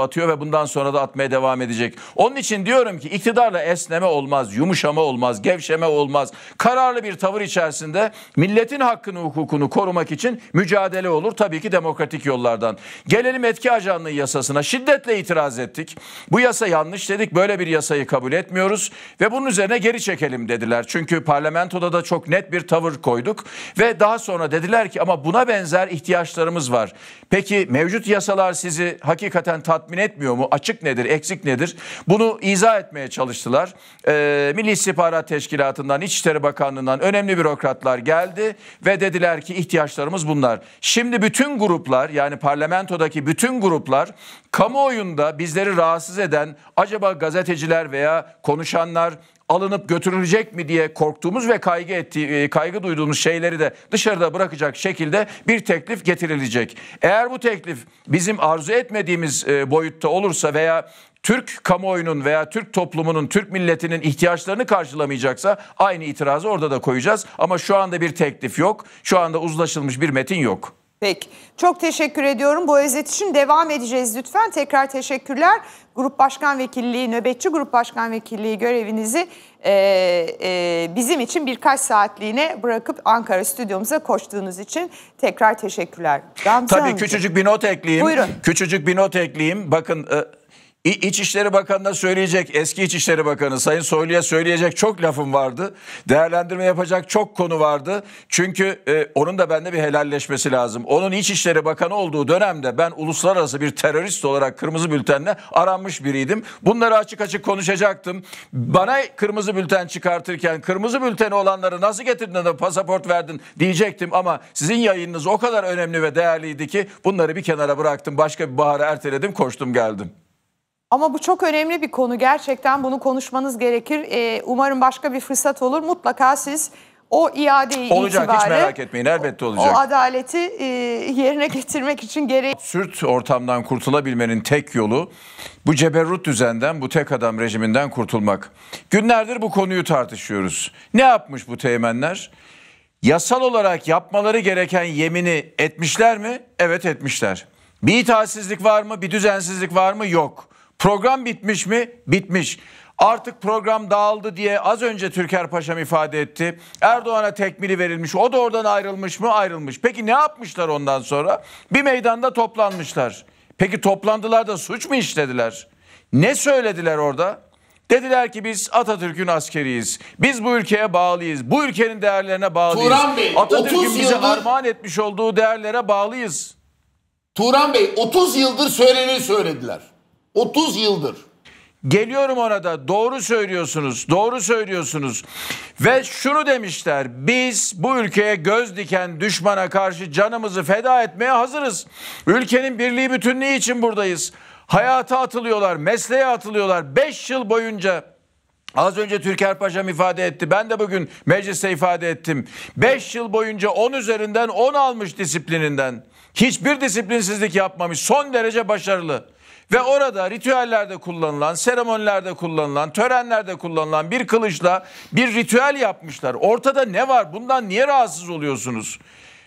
atıyor ve bundan sonra da atmaya devam edecek. Onun için diyorum ki iktidarla esneme olmaz, yumuşama olmaz, gevşeme olmaz. Kararlı bir tavır içerisinde milletin hakkını, hukukunu korumak için mücadele olur tabii ki demokratik yollardan. Gelelim etki ajanlığı yasasına. Şiddetle itiraz ettik. Bu yasa yanlış dedik. Böyle bir yasayı kabul etmiyoruz ve bunun üzerine geri çekelim dediler. Çünkü parlamentoda da çok net bir tavır koyduk ve daha sonra dediler ki ama buna benzer ihtiyaçlarımız var. Peki mevcut yasalar sizi hakikaten tat tatmin etmiyor mu? Açık nedir, eksik nedir? Bunu izah etmeye çalıştılar. E, Milli İstihbarat Teşkilatı'ndan, İçişleri Bakanlığı'ndan önemli bürokratlar geldi ve dediler ki ihtiyaçlarımız bunlar. Şimdi bütün gruplar yani parlamentodaki bütün gruplar kamuoyunda bizleri rahatsız eden acaba gazeteciler veya konuşanlar alınıp götürülecek mi diye korktuğumuz ve kaygı ettiği, e, kaygı duyduğumuz şeyleri de dışarıda bırakacak şekilde bir teklif getirilecek. Eğer bu teklif bizim arzu etmediğimiz e, boyutta olursa veya Türk kamuoyunun veya Türk toplumunun, Türk milletinin ihtiyaçlarını karşılamayacaksa aynı itirazı orada da koyacağız. Ama şu anda bir teklif yok. Şu anda uzlaşılmış bir metin yok. Peki. Çok teşekkür ediyorum. Bu özet için devam edeceğiz lütfen. Tekrar teşekkürler. Grup Başkan Vekilliği, nöbetçi Grup Başkan Vekilliği görevinizi e, e, bizim için birkaç saatliğine bırakıp Ankara stüdyomuza koştuğunuz için tekrar teşekkürler. Gamze Tabii amca. küçücük bir not ekleyeyim. Buyurun. Küçücük bir not ekleyeyim. Bakın... E İçişleri Bakanı'na söyleyecek, eski İçişleri Bakanı Sayın Soylu'ya söyleyecek çok lafım vardı. Değerlendirme yapacak çok konu vardı. Çünkü e, onun da bende bir helalleşmesi lazım. Onun İçişleri Bakanı olduğu dönemde ben uluslararası bir terörist olarak kırmızı bültenle aranmış biriydim. Bunları açık açık konuşacaktım. Bana kırmızı bülten çıkartırken kırmızı bülteni olanları nasıl getirdin de pasaport verdin diyecektim ama sizin yayınınız o kadar önemli ve değerliydi ki bunları bir kenara bıraktım. Başka bir baharı erteledim, koştum geldim. Ama bu çok önemli bir konu. Gerçekten bunu konuşmanız gerekir. Ee, umarım başka bir fırsat olur. Mutlaka siz o iadeyi olacak, itibari... hiç merak etmeyin elbette olacak. O adaleti e, yerine getirmek için gereği... Sürt ortamdan kurtulabilmenin tek yolu bu ceberrut düzenden, bu tek adam rejiminden kurtulmak. Günlerdir bu konuyu tartışıyoruz. Ne yapmış bu teğmenler? Yasal olarak yapmaları gereken yemini etmişler mi? Evet etmişler. Bir itaatsizlik var mı? Bir düzensizlik var mı? Yok. Program bitmiş mi? Bitmiş. Artık program dağıldı diye az önce Türker Paşam ifade etti. Erdoğan'a tekmili verilmiş. O da oradan ayrılmış mı? Ayrılmış. Peki ne yapmışlar ondan sonra? Bir meydanda toplanmışlar. Peki toplandılar da suç mu işlediler? Ne söylediler orada? Dediler ki biz Atatürk'ün askeriyiz. Biz bu ülkeye bağlıyız. Bu ülkenin değerlerine bağlıyız. Turan Bey, Atatürk'ün bize yıldır... armağan etmiş olduğu değerlere bağlıyız. Turan Bey 30 yıldır söyleni söylediler. 30 yıldır. Geliyorum ona da doğru söylüyorsunuz, doğru söylüyorsunuz. Ve şunu demişler, biz bu ülkeye göz diken düşmana karşı canımızı feda etmeye hazırız. Ülkenin birliği bütünlüğü için buradayız. Hayata atılıyorlar, mesleğe atılıyorlar. 5 yıl boyunca Az önce Türker Paşam ifade etti. Ben de bugün mecliste ifade ettim. 5 yıl boyunca 10 üzerinden 10 almış disiplininden. Hiçbir disiplinsizlik yapmamış. Son derece başarılı. Ve orada ritüellerde kullanılan, seremonilerde kullanılan, törenlerde kullanılan bir kılıçla bir ritüel yapmışlar. Ortada ne var? Bundan niye rahatsız oluyorsunuz?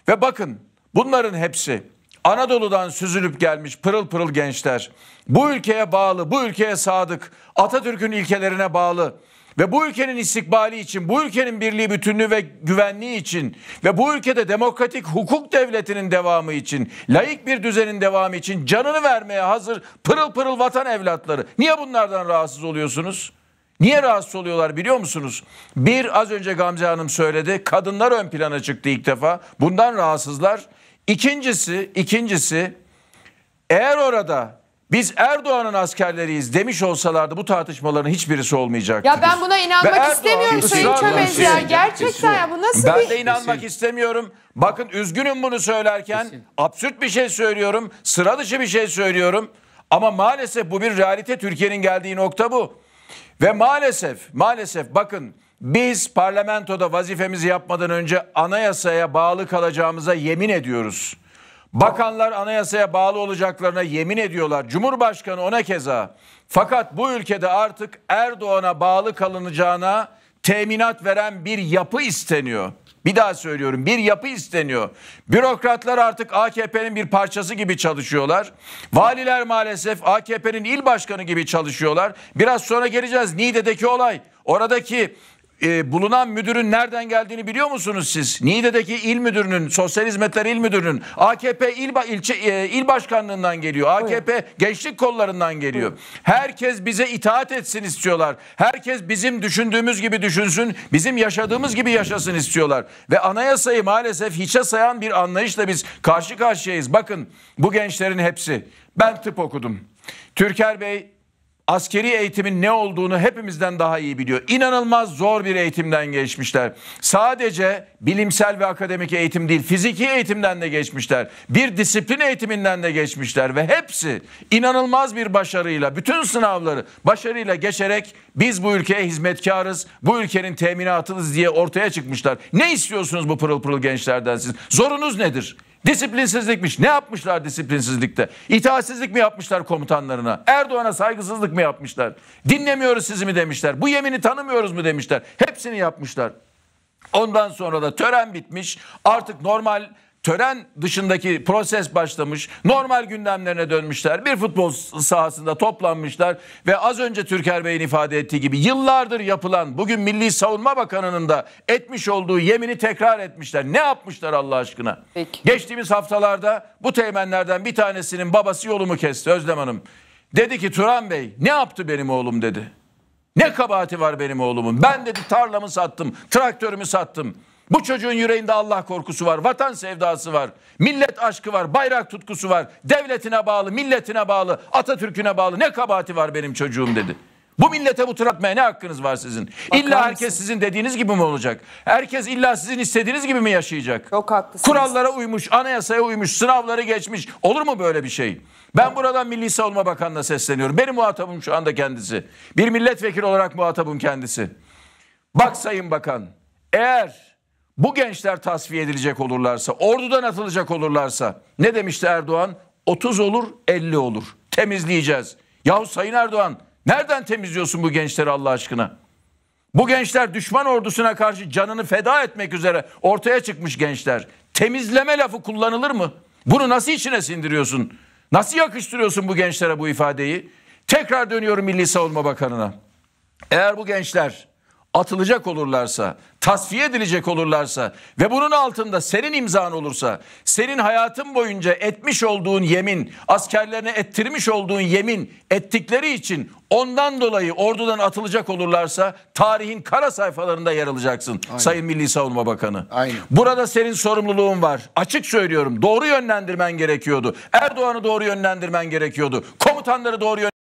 Ve bakın bunların hepsi Anadolu'dan süzülüp gelmiş pırıl pırıl gençler. Bu ülkeye bağlı, bu ülkeye sadık, Atatürk'ün ilkelerine bağlı ve bu ülkenin istikbali için, bu ülkenin birliği, bütünlüğü ve güvenliği için ve bu ülkede demokratik hukuk devletinin devamı için, layık bir düzenin devamı için canını vermeye hazır pırıl pırıl vatan evlatları. Niye bunlardan rahatsız oluyorsunuz? Niye rahatsız oluyorlar biliyor musunuz? Bir az önce Gamze Hanım söyledi. Kadınlar ön plana çıktı ilk defa. Bundan rahatsızlar. İkincisi, ikincisi eğer orada biz Erdoğan'ın askerleriyiz demiş olsalardı bu tartışmaların hiçbirisi olmayacaktı. Ya ben buna inanmak Ve istemiyorum Sayın Çömez Gerçekten kesin. ya bu nasıl ben bir... Şey? Ben de inanmak kesin. istemiyorum. Bakın üzgünüm bunu söylerken. Kesin. Absürt bir şey söylüyorum. Sıra dışı bir şey söylüyorum. Ama maalesef bu bir realite Türkiye'nin geldiği nokta bu. Ve maalesef maalesef bakın biz parlamentoda vazifemizi yapmadan önce anayasaya bağlı kalacağımıza yemin ediyoruz. Bakanlar anayasaya bağlı olacaklarına yemin ediyorlar. Cumhurbaşkanı ona keza. Fakat bu ülkede artık Erdoğan'a bağlı kalınacağına teminat veren bir yapı isteniyor. Bir daha söylüyorum bir yapı isteniyor. Bürokratlar artık AKP'nin bir parçası gibi çalışıyorlar. Valiler maalesef AKP'nin il başkanı gibi çalışıyorlar. Biraz sonra geleceğiz Niğde'deki olay. Oradaki e, bulunan müdürün nereden geldiğini biliyor musunuz siz? Niğde'deki il müdürünün, sosyal hizmetler il müdürünün AKP il ilçe e, il başkanlığından geliyor. AKP Buyur. gençlik kollarından geliyor. Buyur. Herkes bize itaat etsin istiyorlar. Herkes bizim düşündüğümüz gibi düşünsün, bizim yaşadığımız gibi yaşasın istiyorlar. Ve anayasayı maalesef hiçe sayan bir anlayışla biz karşı karşıyayız. Bakın bu gençlerin hepsi ben tıp okudum. Türker Bey askeri eğitimin ne olduğunu hepimizden daha iyi biliyor. İnanılmaz zor bir eğitimden geçmişler. Sadece bilimsel ve akademik eğitim değil, fiziki eğitimden de geçmişler. Bir disiplin eğitiminden de geçmişler ve hepsi inanılmaz bir başarıyla, bütün sınavları başarıyla geçerek biz bu ülkeye hizmetkarız, bu ülkenin teminatınız diye ortaya çıkmışlar. Ne istiyorsunuz bu pırıl pırıl gençlerden siz? Zorunuz nedir? Disiplinsizlikmiş. Ne yapmışlar disiplinsizlikte? İtaatsizlik mi yapmışlar komutanlarına? Erdoğan'a saygısızlık mı yapmışlar? Dinlemiyoruz sizi mi demişler? Bu yemini tanımıyoruz mu demişler? Hepsini yapmışlar. Ondan sonra da tören bitmiş. Artık normal tören dışındaki proses başlamış. Normal gündemlerine dönmüşler. Bir futbol sahasında toplanmışlar ve az önce Türker Bey'in ifade ettiği gibi yıllardır yapılan bugün Milli Savunma Bakanı'nın da etmiş olduğu yemini tekrar etmişler. Ne yapmışlar Allah aşkına? Peki. Geçtiğimiz haftalarda bu teğmenlerden bir tanesinin babası yolumu kesti Özlem Hanım. Dedi ki Turan Bey ne yaptı benim oğlum dedi. Ne kabahati var benim oğlumun? Ben dedi tarlamı sattım, traktörümü sattım. Bu çocuğun yüreğinde Allah korkusu var, vatan sevdası var, millet aşkı var, bayrak tutkusu var, devletine bağlı, milletine bağlı, Atatürk'üne bağlı ne kabahati var benim çocuğum dedi. Bu millete bu tıratmaya ne hakkınız var sizin? Bakar illa mısın? herkes sizin dediğiniz gibi mi olacak? Herkes illa sizin istediğiniz gibi mi yaşayacak? Çok haklısınız. Kurallara uymuş, anayasaya uymuş, sınavları geçmiş. Olur mu böyle bir şey? Ben evet. buradan Milli Savunma Bakanı'na sesleniyorum. Benim muhatabım şu anda kendisi. Bir milletvekili olarak muhatabım kendisi. Bak Sayın Bakan, eğer bu gençler tasfiye edilecek olurlarsa, ordudan atılacak olurlarsa ne demişti Erdoğan? 30 olur, 50 olur. Temizleyeceğiz. Yahu Sayın Erdoğan nereden temizliyorsun bu gençleri Allah aşkına? Bu gençler düşman ordusuna karşı canını feda etmek üzere ortaya çıkmış gençler. Temizleme lafı kullanılır mı? Bunu nasıl içine sindiriyorsun? Nasıl yakıştırıyorsun bu gençlere bu ifadeyi? Tekrar dönüyorum Milli Savunma Bakanı'na. Eğer bu gençler atılacak olurlarsa, tasfiye edilecek olurlarsa ve bunun altında senin imzan olursa, senin hayatın boyunca etmiş olduğun yemin, askerlerine ettirmiş olduğun yemin ettikleri için ondan dolayı ordudan atılacak olurlarsa tarihin kara sayfalarında yer alacaksın Aynen. Sayın Milli Savunma Bakanı. Aynen. Burada senin sorumluluğun var. Açık söylüyorum. Doğru yönlendirmen gerekiyordu. Erdoğan'ı doğru yönlendirmen gerekiyordu. Komutanları doğru yönlendirmen